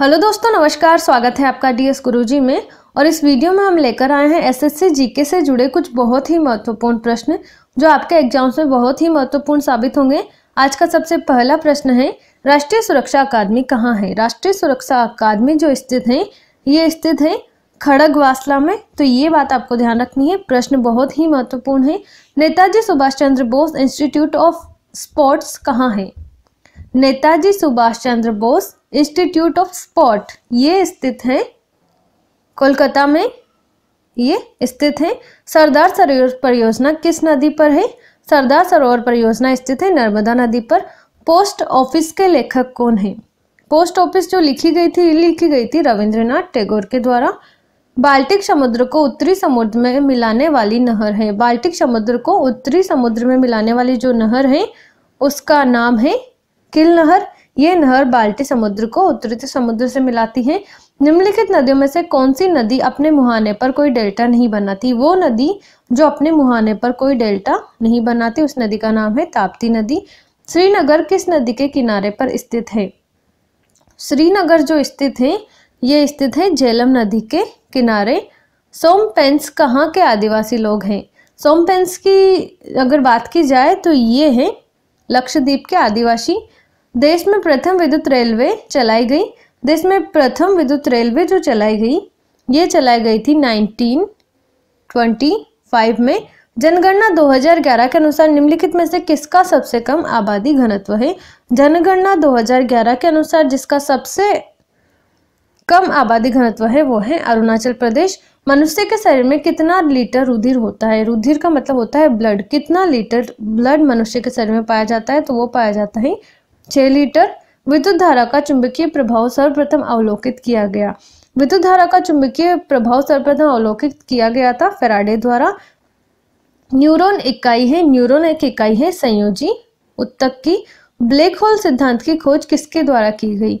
hello दोस्तों नमस्कार स्वागत है आपका डीएस गुरुजी में और इस वीडियो में हम लेकर आए हैं एसएससी जीके से जुड़े कुछ बहुत ही महत्वपूर्ण प्रश्न जो आपके एग्जाम्स में बहुत ही महत्वपूर्ण साबित होंगे आज का सबसे पहला प्रश्न है राष्ट्रीय सुरक्षा अकादमी कहाँ है राष्ट्रीय सुरक्षा अकादमी जो स्थित है ये स्थित है खड़गवासला में तो ये बात आपको ध्यान रखनी है प्रश्न बहुत ही महत्वपूर्ण है Netaji Subhash Chandra Bose institute of sports कहाँ है Netaji Subhash Chandra Bose institute of sport ये स्थित है कोलकाता में ये स्थित है सरदार सरोवर परियोजना किस नदी पर है सरदार सरोवर परियोजना स्थित है नर्मदा नदी पर पोस्ट ऑफिस के लेखक कौन है पोस्ट ऑफिस जो लिखी गई थी लिखी गई थी रविंद्रनाथ टैगोर के द्वारा बाल्टिक समुद्र को उत्तरी समुद्र में मिलाने वाली नहर है बाल्टिक समुद्र को उत्तरी समुद्र में मिलाने वाली जो नहर है उसका नाम है किल नहर ये नहर बाल्टी समुद्र को उत्तरी समुद्र से मिलाती है निम्नलिखित नदियों में से कौन सी नदी अपने मुहाने पर कोई डेल्टा नहीं बनाती वो नदी जो अपने मुहाने पर कोई डेल्टा नहीं बनाती उस नदी का नाम है ताप्ती नदी श्रीनगर किस नदी के किनारे पर स्थित है श्रीनगर जो स्थित है ये स्थित है झेलम नदी के किनारे सोमपेंस कहाँ के आदिवासी लोग हैं सोमपेंस की अगर बात की जाए तो ये है लक्षद्वीप के आदिवासी देश में प्रथम विद्युत रेलवे चलाई गई देश में प्रथम विद्युत रेलवे जो चलाई गई ये चलाई गई थी 1925 में जनगणना 2011 के अनुसार निम्नलिखित में से किसका सबसे कम आबादी घनत्व है जनगणना 2011 के अनुसार जिसका सबसे कम आबादी घनत्व है वो है अरुणाचल प्रदेश मनुष्य के शरीर में कितना लीटर रुधिर होता है रुधिर का मतलब होता है ब्लड कितना लीटर ब्लड मनुष्य के शरीर में पाया जाता है तो वो पाया जाता है छह लीटर विद्युत धारा का चुंबकीय प्रभाव सर्वप्रथम अवलोकित किया गया विद्युत धारा का चुंबकीय प्रभाव सर्वप्रथम अवलोकित किया गया था फेराडे द्वारा न्यूरॉन इकाई है न्यूरॉन एक इकाई है संयोजी उत्तक की ब्लैक होल सिद्धांत की खोज किसके द्वारा की गई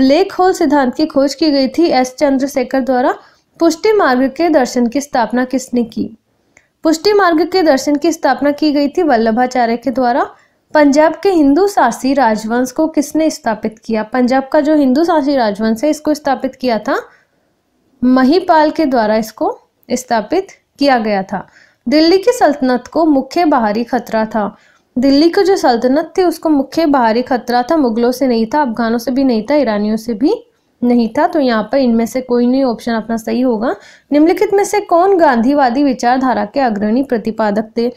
ब्लैक होल सिद्धांत की खोज की गई थी एस चंद्रशेखर द्वारा पुष्टि मार्ग के दर्शन की स्थापना किसने की पुष्टि मार्ग के दर्शन की स्थापना की गई थी वल्लभाचार्य के द्वारा पंजाब के हिंदू शासी राजवंश को किसने स्थापित किया पंजाब का जो हिंदू शासी राजवंश है इसको स्थापित किया था महीपाल के द्वारा इसको स्थापित किया गया था दिल्ली की सल्तनत को मुख्य बाहरी खतरा था दिल्ली का जो सल्तनत थी उसको मुख्य बाहरी खतरा था मुगलों से नहीं था अफगानों से भी नहीं था ईरानियों से भी नहीं था तो यहाँ पर इनमें से कोई नहीं ऑप्शन अपना सही होगा निम्नलिखित में से कौन गांधीवादी विचारधारा के अग्रणी प्रतिपादक थे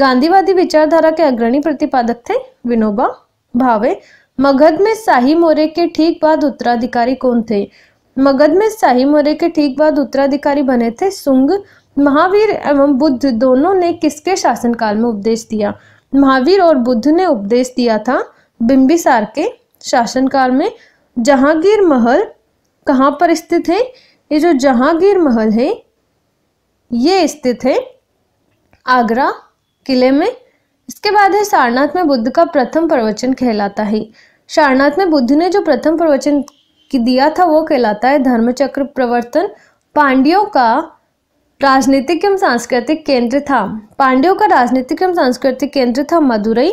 गांधीवादी विचारधारा के अग्रणी प्रतिपादक थे विनोबा भावे मगध में शाही मोर्य के ठीक बाद उत्तराधिकारी कौन थे मगध में शाही मोर्य के ठीक बाद उत्तराधिकारी बने थे सुंग महावीर एवं बुद्ध दोनों ने किसके शासनकाल में उपदेश दिया महावीर और बुद्ध ने उपदेश दिया था बिंबिसार के शासनकाल में जहांगीर महल कहाँ पर स्थित है ये जो जहांगीर महल है ये स्थित है आगरा किले में इसके बाद है सारनाथ में बुद्ध का प्रथम प्रवचन कहलाता है सारनाथ में बुद्ध ने जो प्रथम प्रवचन दिया था वो कहलाता है धर्मचक्र प्रवर्तन पांड्यों का राजनीतिक एवं सांस्कृतिक केंद्र था पांड्यों का राजनीतिक एवं सांस्कृतिक केंद्र था मदुरई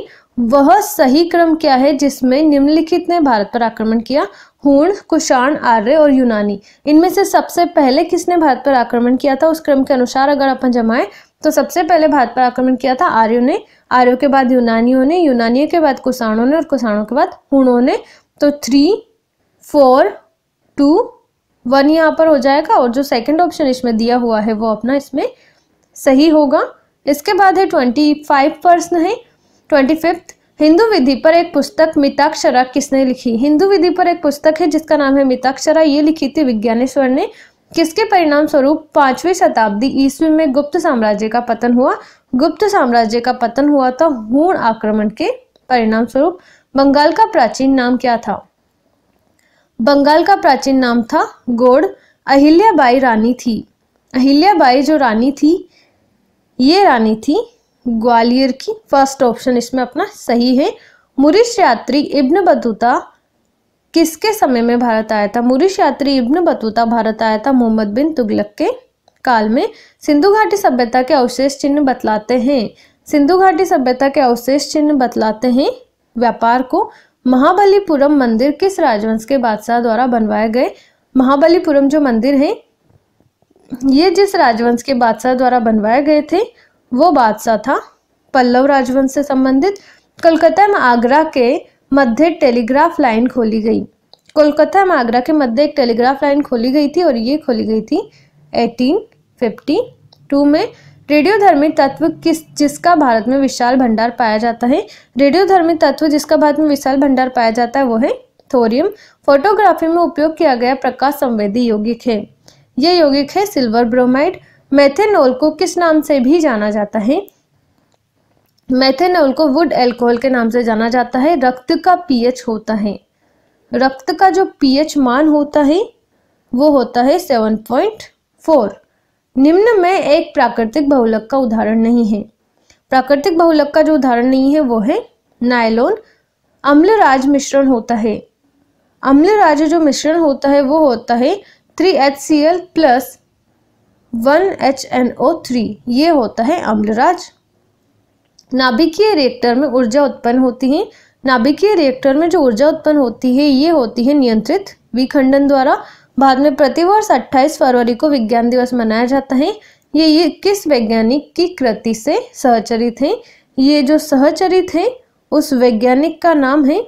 वह सही क्रम क्या है जिसमें निम्नलिखित ने भारत पर आक्रमण किया हूण कुषाण आर्य और यूनानी इनमें से सबसे पहले किसने भारत पर आक्रमण किया था उस क्रम के अनुसार अगर अपन जमाएं तो सबसे पहले भारत पर आक्रमण किया था आर्यों ने आर्यों के बाद यूनानियों ने यूनानियों के बाद कुसाणों ने और कुसाणों के बाद हुणों ने तो थ्री फोर टू वन यहाँ पर हो जाएगा और जो सेकंड ऑप्शन इसमें दिया हुआ है वो अपना इसमें सही होगा इसके बाद है ट्वेंटी फाइव प्रश्न है ट्वेंटी फिफ्थ हिंदू विधि पर एक पुस्तक मिताक्षरा किसने लिखी हिंदू विधि पर एक पुस्तक है जिसका नाम है मिताक्षरा ये लिखी थी विज्ञानेश्वर ने किसके परिणाम स्वरूप पांचवी शताब्दी ईस्वी में गुप्त साम्राज्य का पतन हुआ गुप्त साम्राज्य का पतन हुआ था तो हूण आक्रमण के परिणाम स्वरूप बंगाल का प्राचीन नाम क्या था बंगाल का प्राचीन नाम था गोड़ अहिल्याबाई रानी थी अहिल्याबाई जो रानी थी ये रानी थी ग्वालियर की फर्स्ट ऑप्शन इसमें अपना सही है मुरिश यात्री इब्न बतूता किसके समय में भारत आया था मुरीश यात्री इब्न बतूता भारत आया था मोहम्मद बिन तुगलक के काल में सिंधु घाटी सभ्यता के अवशेष चिन्ह बतलाते हैं सिंधु घाटी सभ्यता के अवशेष चिन्ह बतलाते हैं व्यापार को महाबलीपुरम मंदिर किस राजवंश के बादशाह द्वारा बनवाए गए महाबलीपुरम जो मंदिर है ये जिस राजवंश के बादशाह द्वारा बनवाए गए थे वो बादशाह था पल्लव राजवंश से संबंधित कलकत्ता में आगरा के मध्य टेलीग्राफ लाइन खोली गई कोलकाता में आगरा के मध्य एक टेलीग्राफ लाइन खोली गई थी और ये खोली गई थी 1852 में रेडियोधर्मी तत्व किस जिसका भारत में विशाल भंडार पाया जाता है रेडियोधर्मी तत्व जिसका भारत में विशाल भंडार पाया जाता है वो है थोरियम फोटोग्राफी में उपयोग किया गया प्रकाश संवेदी यौगिक है यह यौगिक है सिल्वर ब्रोमाइड मैथेनोल को किस नाम से भी जाना जाता है मैथेनॉल को वुड एल्कोहल के नाम से जाना जाता है रक्त का पीएच होता है रक्त का जो पीएच मान होता है वो होता है 7.4 निम्न में एक प्राकृतिक बहुलक का उदाहरण नहीं है प्राकृतिक बहुलक का जो उदाहरण नहीं है वो है नायलोन अम्ल राज मिश्रण होता है अम्ल राज जो मिश्रण होता है वो होता है three H C L plus one H N O three ये होता है अम्लराज नाभिकीय रिएक्टर में ऊर्जा उत्पन्न होती है नाभिकीय रिएक्टर में जो ऊर्जा उत्पन्न होती है ये होती है नियंत्रित विखंडन द्वारा बाद में प्रतिवर्ष 28 फरवरी को विज्ञान दिवस मनाया जाता है ये ये किस वैज्ञानिक की कृति से सहचरित है ये जो सहचरित है उस वैज्ञानिक का नाम है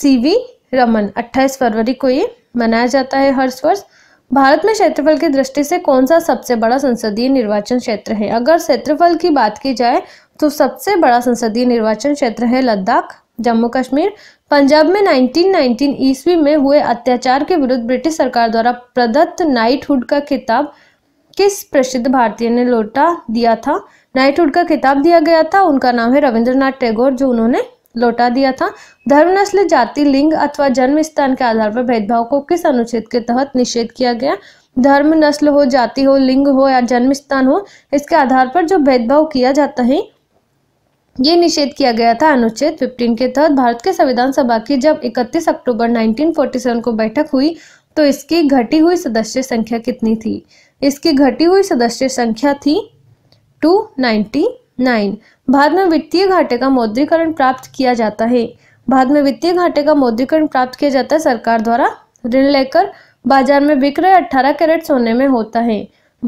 सीवी रमन 28 फरवरी को ये मनाया जाता है हर वर्ष भारत में क्षेत्रफल की दृष्टि से कौन सा सबसे बड़ा संसदीय निर्वाचन क्षेत्र है अगर क्षेत्रफल की बात की जाए तो सबसे बड़ा संसदीय निर्वाचन क्षेत्र है लद्दाख जम्मू कश्मीर पंजाब में 1919 ईस्वी में हुए अत्याचार के विरुद्ध ब्रिटिश सरकार द्वारा प्रदत्त नाइटहुड का खिताब किस प्रसिद्ध भारतीय ने लौटा दिया था नाइटहुड का खिताब दिया गया था उनका नाम है रविंद्रनाथ टैगोर जो उन्होंने लौटा दिया था धर्म नस्ल जाति लिंग अथवा जन्म स्थान के आधार पर भेदभाव को किस अनुच्छेद के तहत निषेध किया गया धर्म नस्ल हो जाति हो लिंग हो या जन्म स्थान हो इसके आधार पर जो भेदभाव किया जाता है ये निषेध किया गया था अनुच्छेद 15 के तहत भारत के संविधान सभा की जब 31 अक्टूबर 1947 को बैठक हुई तो इसकी घटी हुई सदस्य संख्या कितनी थी इसकी घटी हुई सदस्य संख्या थी 299 बाद में वित्तीय घाटे का मौद्रीकरण प्राप्त किया जाता है बाद में वित्तीय घाटे का मौद्रीकरण प्राप्त किया जाता है सरकार द्वारा ऋण लेकर बाजार में रहे अठारह कैरेट सोने में होता है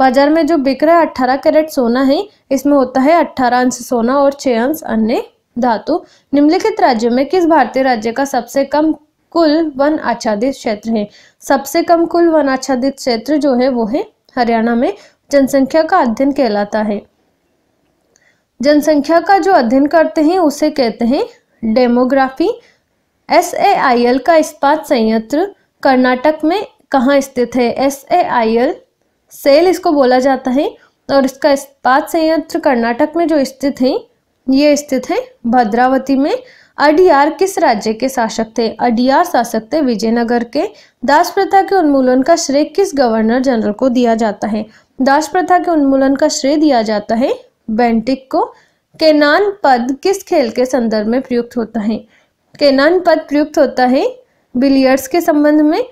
बाजार में जो है अठारह कैरेट सोना है इसमें होता है अठारह अंश सोना और छह अंश अन्य धातु निम्नलिखित राज्यों में किस भारतीय राज्य का सबसे कम कुल वन आच्छादित क्षेत्र है सबसे कम कुल वन आच्छादित क्षेत्र जो है वो है हरियाणा में जनसंख्या का अध्ययन कहलाता है जनसंख्या का जो अध्ययन करते हैं उसे कहते हैं demography S A I L का इस्पात संयंत्र कर्नाटक में कहाँ स्थित है S A I L SAIL इसको बोला जाता है और इसका इस्पात संयंत्र कर्नाटक में जो स्थित है ये स्थित है भद्रावती में अडियार किस राज्य के शासक थे अडियार शासक थे विजयनगर के दास प्रथा के उन्मूलन का श्रेय किस गवर्नर जनरल को दिया जाता है दास प्रथा के उन्मूलन का श्रेय दिया जाता है बेंटिक को केनान पद किस खेल के संदर्भ में प्रयुक्त होता है केनान पद प्रयुक्त होता है बिलियर्ड्स के संबंध में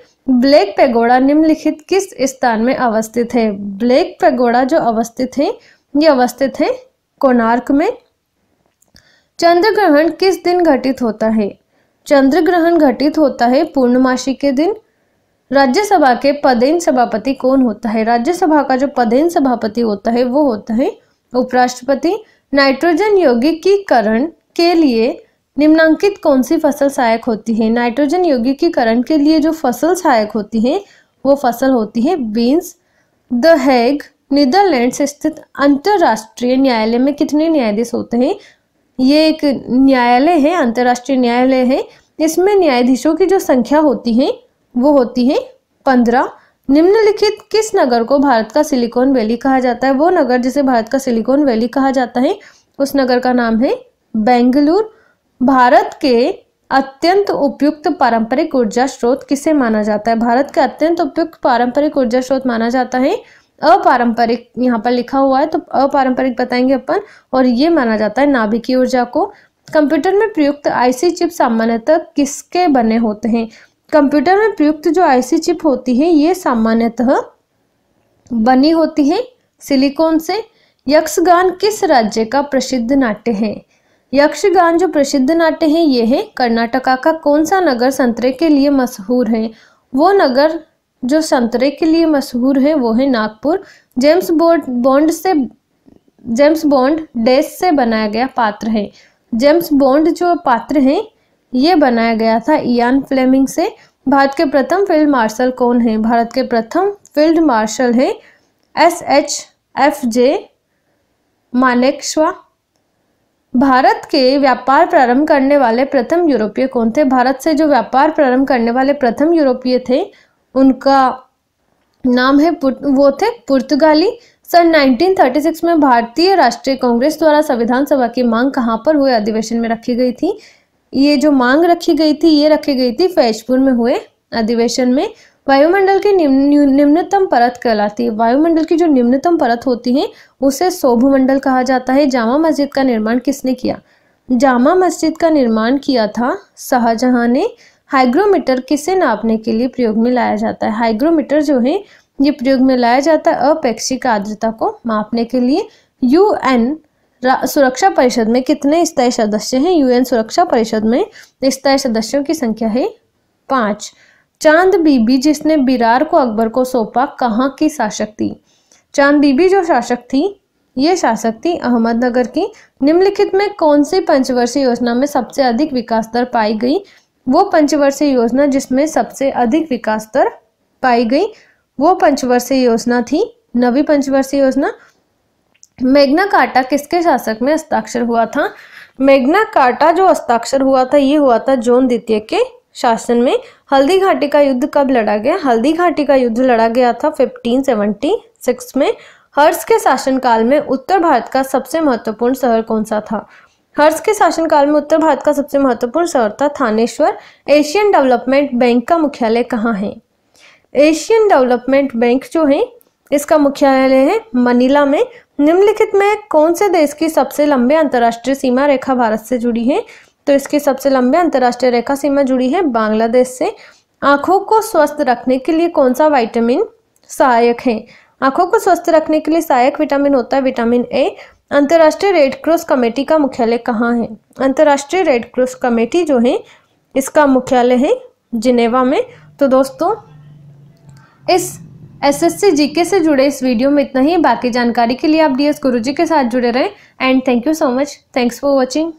ब्लैक पेगोड़ा निम्नलिखित किस स्थान में अवस्थित है ब्लैक पेगोड़ा जो अवस्थित है ये अवस्थित है कोणार्क में चंद्र ग्रहण किस दिन घटित होता है चंद्र ग्रहण घटित होता है पूर्णमासी के दिन राज्यसभा के पदेन सभापति कौन होता है राज्यसभा का जो पदेन सभापति होता है वो होता है उपराष्ट्रपति नाइट्रोजन यौगिकीकरण के लिए निम्नांकित कौन सी फसल सहायक होती है नाइट्रोजन यौगिकीकरण के लिए जो फसल सहायक होती है वो फसल होती है बीन्स द हैग नीदरलैंड स्थित अंतर्राष्ट्रीय न्यायालय में कितने न्यायाधीश होते हैं ये एक न्यायालय है अंतर्राष्ट्रीय न्यायालय है इसमें न्यायाधीशों की जो संख्या होती है वो होती है पंद्रह निम्नलिखित किस नगर को भारत का सिलिकॉन वैली कहा जाता है वो नगर जिसे भारत का सिलिकॉन वैली कहा जाता है उस नगर का नाम है बेंगलुरु भारत के अत्यंत उपयुक्त पारंपरिक ऊर्जा स्रोत किसे माना जाता है भारत के अत्यंत उपयुक्त पारंपरिक ऊर्जा स्रोत माना जाता है अपारंपरिक यहाँ पर लिखा हुआ है तो अपारंपरिक बताएंगे अपन और ये माना जाता है नाभिकीय ऊर्जा को कंप्यूटर में प्रयुक्त आईसी चिप सामान्यतः किसके बने होते हैं कंप्यूटर में प्रयुक्त जो आईसी चिप होती है ये सामान्यतः बनी होती है सिलिकॉन से यक्षगान किस राज्य का प्रसिद्ध नाट्य है यक्षगान जो प्रसिद्ध नाट्य है ये है कर्नाटका का कौन सा नगर संतरे के लिए मशहूर है वो नगर जो संतरे के लिए मशहूर है वो है नागपुर जेम्स बोर्ड बॉन्ड से जेम्स बॉन्ड डेस से बनाया गया पात्र है जेम्स बॉन्ड जो पात्र हैं ये बनाया गया था इयान फ्लेमिंग से भारत के प्रथम फील्ड मार्शल कौन है भारत के प्रथम फील्ड मार्शल है S H F J Manekshaw Bharat के व्यापार प्रारंभ करने वाले प्रथम यूरोपीय कौन थे भारत से जो व्यापार प्रारंभ करने वाले प्रथम यूरोपीय थे उनका नाम है वो थे पुर्तगाली सन 1936 में भारतीय राष्ट्रीय कांग्रेस द्वारा संविधान सभा की मांग कहाँ पर हुए अधिवेशन में रखी गई थी ये जो मांग रखी गई थी ये रखी गई थी फैजपुर में हुए अधिवेशन में वायुमंडल की निम्नतम परत कहलाती है वायुमंडल की जो निम्नतम परत होती है उसे शोभमंडल कहा जाता है जामा मस्जिद का निर्माण किसने किया जामा मस्जिद का निर्माण किया था शाहजहां ने हाइग्रोमीटर किसे नापने के लिए प्रयोग में लाया जाता है हाइग्रोमीटर जो है ये प्रयोग में लाया जाता है अपेक्षिक आर्द्रता को मापने के लिए यू एन सुरक्षा परिषद में कितने स्थायी सदस्य हैं यूएन सुरक्षा परिषद में स्थायी सदस्यों की संख्या है पांच चांद बीबी जिसने बिरार को अकबर को सौंपा कहाँ की शासक थी चांद बीबी जो शासक थी ये शासक थी अहमदनगर की निम्नलिखित में कौन सी पंचवर्षीय योजना में सबसे अधिक विकास दर पाई गई वो पंचवर्षीय योजना जिसमें सबसे अधिक विकास दर पाई गई वो पंचवर्षीय योजना थी नवी पंचवर्षीय योजना मेघना काटा किसके शासक में हस्ताक्षर हुआ था मेघना काटा जो हस्ताक्षर हुआ था ये हुआ था जोन द्वितीय के शासन में हल्दी घाटी का युद्ध कब लड़ा गया हल्दी घाटी का युद्ध लड़ा गया था 1576 में हर्ष के शासनकाल में उत्तर भारत का सबसे महत्वपूर्ण शहर कौन सा था हर्ष के शासनकाल में उत्तर भारत का सबसे महत्वपूर्ण शहर था थानेश्वर एशियन डेवलपमेंट बैंक का मुख्यालय कहाँ है एशियन डेवलपमेंट बैंक जो है इसका मुख्यालय है मनीला में निम्नलिखित में कौन से देश की सबसे लंबे अंतर्राष्ट्रीय सीमा रेखा भारत से जुड़ी है तो इसकी सबसे लंबे अंतर्राष्ट्रीय रेखा सीमा जुड़ी है बांग्लादेश से आंखों को स्वस्थ रखने के लिए कौन सा विटामिन सहायक है आंखों को स्वस्थ रखने के लिए सहायक विटामिन होता है विटामिन ए अंतर्राष्ट्रीय रेड क्रॉस कमेटी का मुख्यालय कहाँ है अंतर्राष्ट्रीय रेड क्रॉस कमेटी जो है इसका मुख्यालय है जिनेवा में तो दोस्तों इस एसएससी जीके से जुड़े इस वीडियो में इतना ही बाकी जानकारी के लिए आप डीएस गुरुजी के साथ जुड़े रहें and thank you so much thanks for watching